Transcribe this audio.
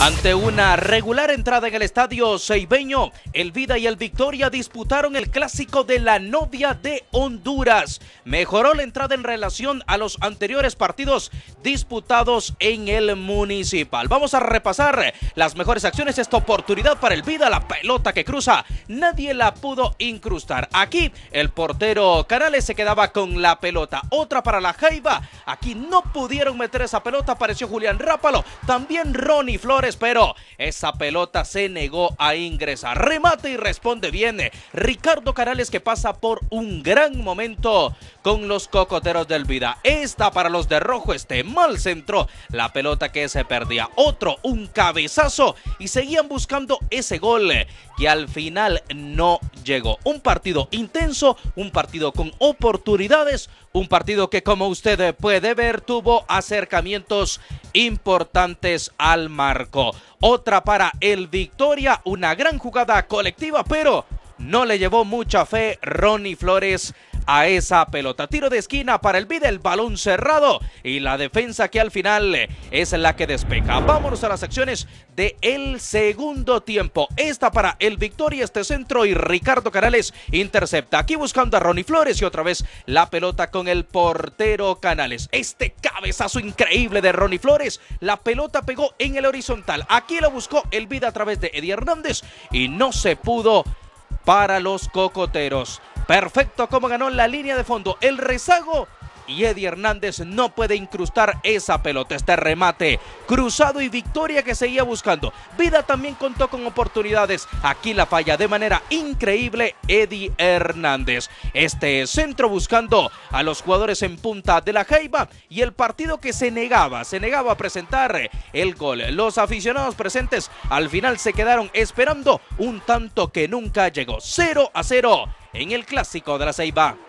Ante una regular entrada en el estadio Ceibeño, el Vida y el Victoria disputaron el clásico de la novia de Honduras. Mejoró la entrada en relación a los anteriores partidos disputados en el municipal. Vamos a repasar las mejores acciones. Esta oportunidad para el Vida, la pelota que cruza, nadie la pudo incrustar. Aquí el portero Canales se quedaba con la pelota. Otra para la Jaiba. Aquí no pudieron meter esa pelota. Apareció Julián Rápalo. También Ronnie Flores espero pero esa pelota se negó a ingresar. Remate y responde bien eh, Ricardo Carales que pasa por un gran momento con los cocoteros del Vida. Esta para los de rojo, este mal centro, la pelota que se perdía. Otro, un cabezazo y seguían buscando ese gol eh, que al final no llegó. Un partido intenso, un partido con oportunidades, un partido que como usted puede ver tuvo acercamientos importantes al marco. Otra para el Victoria, una gran jugada colectiva, pero no le llevó mucha fe Ronnie Flores a esa pelota. Tiro de esquina para el Vida, el balón cerrado y la defensa que al final es la que despeja. Vámonos a las acciones de el segundo tiempo. Esta para el Victoria, este centro y Ricardo Canales intercepta. Aquí buscando a Ronnie Flores y otra vez la pelota con el portero Canales. Este cabezazo increíble de Ronnie Flores. La pelota pegó en el horizontal. Aquí lo buscó el Vida a través de Eddie Hernández y no se pudo para los cocoteros. Perfecto como ganó la línea de fondo. El rezago y Eddie Hernández no puede incrustar esa pelota, este remate cruzado y victoria que seguía buscando. Vida también contó con oportunidades, aquí la falla de manera increíble Eddie Hernández. Este centro buscando a los jugadores en punta de la Jaiba y el partido que se negaba, se negaba a presentar el gol. Los aficionados presentes al final se quedaron esperando un tanto que nunca llegó. 0 a 0 en el clásico de la Ceiba.